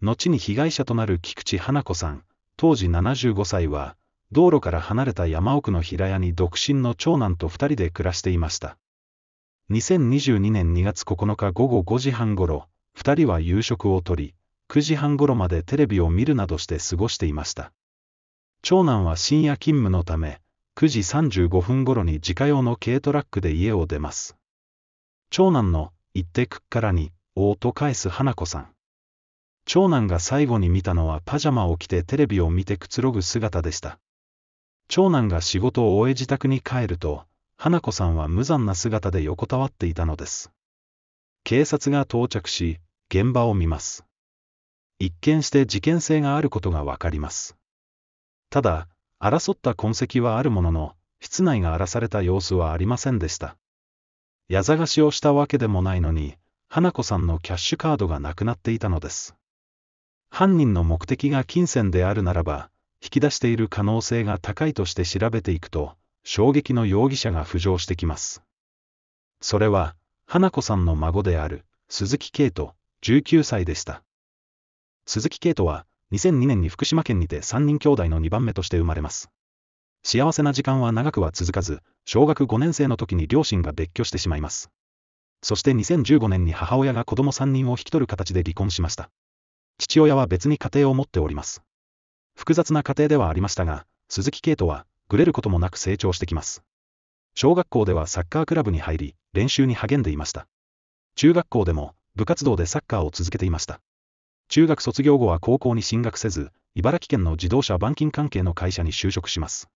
後に被害者となる菊池花子さん、当時75歳は、道路から離れた山奥の平屋に独身の長男と2人で暮らしていました。2022年2月9日午後5時半ごろ、2人は夕食をとり、9時半ごろまでテレビを見るなどして過ごしていました。長男は深夜勤務のため、9時35分ごろに自家用の軽トラックで家を出ます。長男の、行ってくっからに、おーと返す花子さん。長男が最後に見たのはパジャマを着てテレビを見てくつろぐ姿でした。長男が仕事を終え自宅に帰ると、花子さんは無残な姿で横たわっていたのです。警察が到着し、現場を見ます。一見して事件性があることがわかります。ただ、争った痕跡はあるものの、室内が荒らされた様子はありませんでした。矢探しをしたわけでもないのに、花子さんのキャッシュカードがなくなっていたのです。犯人の目的が金銭であるならば、引き出している可能性が高いとして調べていくと、衝撃の容疑者が浮上してきます。それは、花子さんの孫である、鈴木圭斗、19歳でした。鈴木圭斗は、2002年に福島県にて3人兄弟の2番目として生まれます。幸せな時間は長くは続かず、小学5年生の時に両親が別居してしまいます。そして2015年に母親が子供3人を引き取る形で離婚しました。父親は別に家庭を持っております。複雑な家庭ではありましたが、鈴木圭斗は、ぐれることもなく成長してきます。小学校ではサッカークラブに入り、練習に励んでいました。中学校でも、部活動でサッカーを続けていました。中学卒業後は高校に進学せず、茨城県の自動車板金関係の会社に就職します。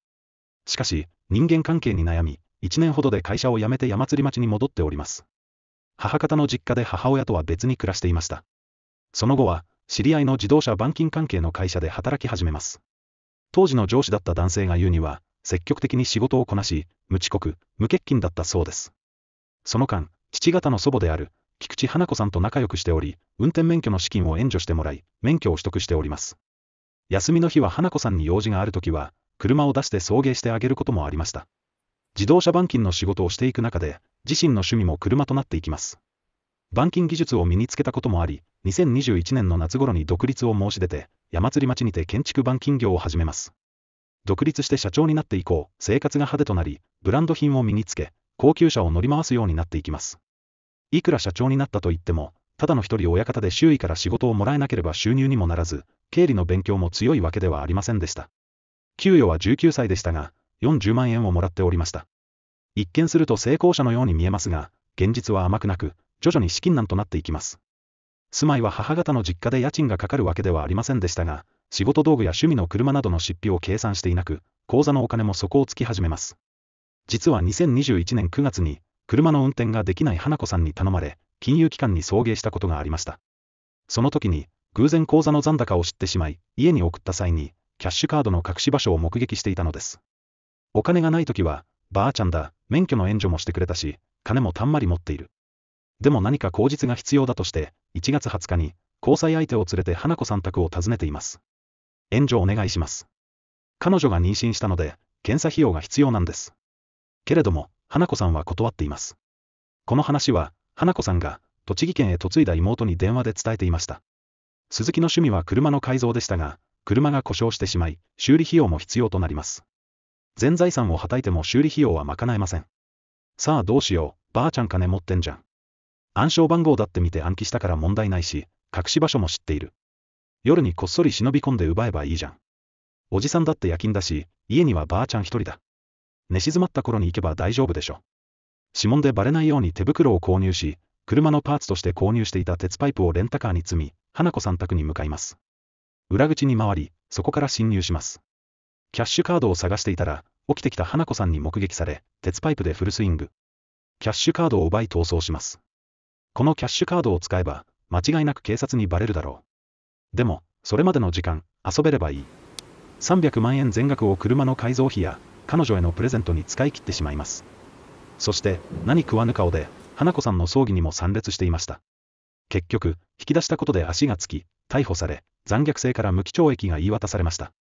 しかし、人間関係に悩み、1年ほどで会社を辞めて山釣り町に戻っております。母方の実家で母親とは別に暮らしていました。その後は、知り合いの自動車板金関係の会社で働き始めます。当時の上司だった男性が言うには、積極的に仕事をこなし、無遅刻、無欠勤だったそうです。その間、父方の祖母である、菊池花子さんと仲良くしており、運転免許の資金を援助してもらい、免許を取得しております。休みの日は花子さんに用事があるときは、車を出して送迎してあげることもありました。自動車板金の仕事をしていく中で、自身の趣味も車となっていきます。板金技術を身につけたこともあり、2021年の夏頃に独立を申し出て、山釣り町にて建築板金業を始めます。独立して社長になって以降、生活が派手となり、ブランド品を身につけ、高級車を乗り回すようになっていきます。いくら社長になったと言っても、ただの一人親方で周囲から仕事をもらえなければ収入にもならず、経理の勉強も強いわけではありませんでした。給与は19歳でしたが、40万円をもらっておりました。一見すると成功者のように見えますが、現実は甘くなく、徐々に資金難となっていきます。住まいは母方の実家で家賃がかかるわけではありませんでしたが、仕事道具や趣味の車などの出費を計算していなく、口座のお金も底をつき始めます。実は2021年9月に、車の運転ができない花子さんに頼まれ、金融機関に送迎したことがありました。その時に、偶然口座の残高を知ってしまい、家に送った際に、キャッシュカードの隠し場所を目撃していたのです。お金がない時は、ばあちゃんだ、免許の援助もしてくれたし、金もたんまり持っている。でも何か口実が必要だとして、1月20日に、交際相手を連れて花子さん宅を訪ねています。援助お願いします。彼女が妊娠したので、検査費用が必要なんです。けれども、花子さんは断っています。この話は、花子さんが、栃木県へ嫁いだ妹に電話で伝えていました。鈴木の趣味は車の改造でしたが、車が故障してしまい、修理費用も必要となります。全財産をはたいても修理費用は賄えません。さあどうしよう、ばあちゃん金持ってんじゃん。暗証番号だって見て暗記したから問題ないし、隠し場所も知っている。夜にこっそり忍び込んで奪えばいいじゃん。おじさんだって夜勤だし、家にはばあちゃん一人だ。寝静まった頃に行けば大丈夫でしょ。指紋でバレないように手袋を購入し、車のパーツとして購入していた鉄パイプをレンタカーに積み、花子さん宅に向かいます。裏口に回り、そこから侵入します。キャッシュカードを探していたら、起きてきた花子さんに目撃され、鉄パイプでフルスイング。キャッシュカードを奪い逃走します。このキャッシュカードを使えば、間違いなく警察にバレるだろう。でも、それまでの時間、遊べればいい。300万円全額を車の改造費や、彼女へのプレゼントに使い切ってしまいます。そして、何食わぬ顔で、花子さんの葬儀にも参列していました。結局、引き出したことで足がつき、逮捕され、残虐性から無期懲役が言い渡されました。